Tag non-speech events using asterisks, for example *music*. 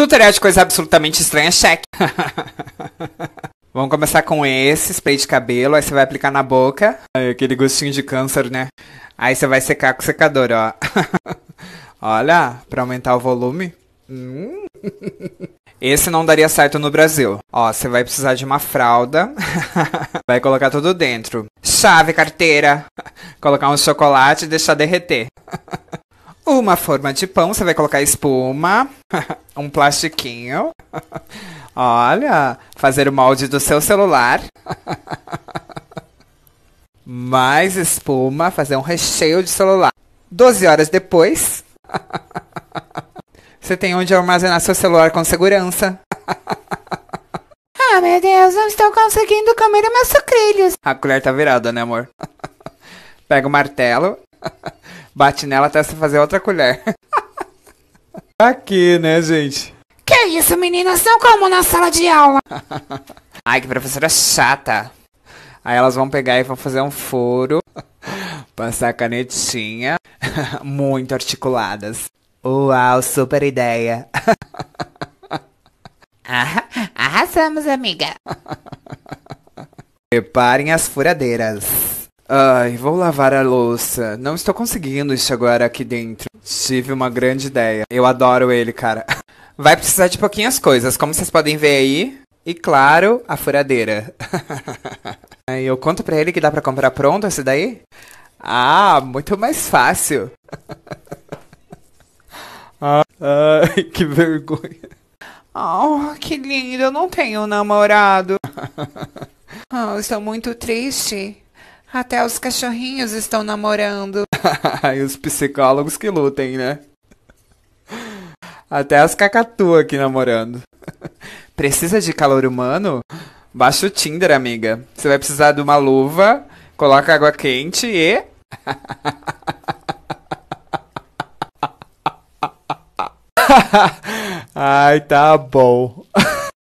Tutorial né? de coisa absolutamente estranha, check. *laughs* Vamos começar com esse spray de cabelo, aí você vai aplicar na boca. Aí, aquele gostinho de câncer, né? Aí você vai secar com o secador, ó. *laughs* Olha, pra aumentar o volume. Hum. *laughs* Esse não daria certo no Brasil. Ó, você vai precisar de uma fralda. vai colocar tudo dentro. Chave, carteira. Colocar um chocolate e deixar derreter. uma forma de pão, você vai colocar espuma. *laughs* um plastiquinho. *laughs* Olha, fazer o molde do seu celular. *laughs* Mais espuma, fazer um recheio de celular. 12 horas depois, você tem onde armazenar seu celular com segurança. ah, meu Deus, não estou conseguindo comer meus sucrilhos. A colher tá virada, né, amor? Pega o martelo, bate nela até você fazer outra colher. Aqui, né, gente? Que isso, meninas? Não como na sala de aula. *laughs* Ai, que professora chata. Aí elas vão pegar e vão fazer um furo, *laughs* passar a canetinha, *laughs* muito articuladas. Uau, super ideia. Ah, arrasamos, amiga. Preparem as furadeiras. Ai, vou lavar a louça. Não estou conseguindo isso agora aqui dentro. Tive uma grande ideia. Eu adoro ele, cara. *laughs* Vai precisar de pouquinhas coisas, como vocês podem ver aí. E claro, a furadeira. *laughs* aí Eu conto pra ele que dá pra comprar pronto esse daí? Ah, muito mais fácil. *laughs* Ai, que vergonha. Oh, que lindo, eu não tenho namorado. Oh, estou muito triste. Até os cachorrinhos estão namorando. *laughs* e os psicólogos que lutem, né? Até as cacatuas aqui namorando. *laughs* Precisa de calor humano? Baixa o Tinder, amiga. Você vai precisar de uma luva, coloca água quente e. *laughs* Ai, tá bom.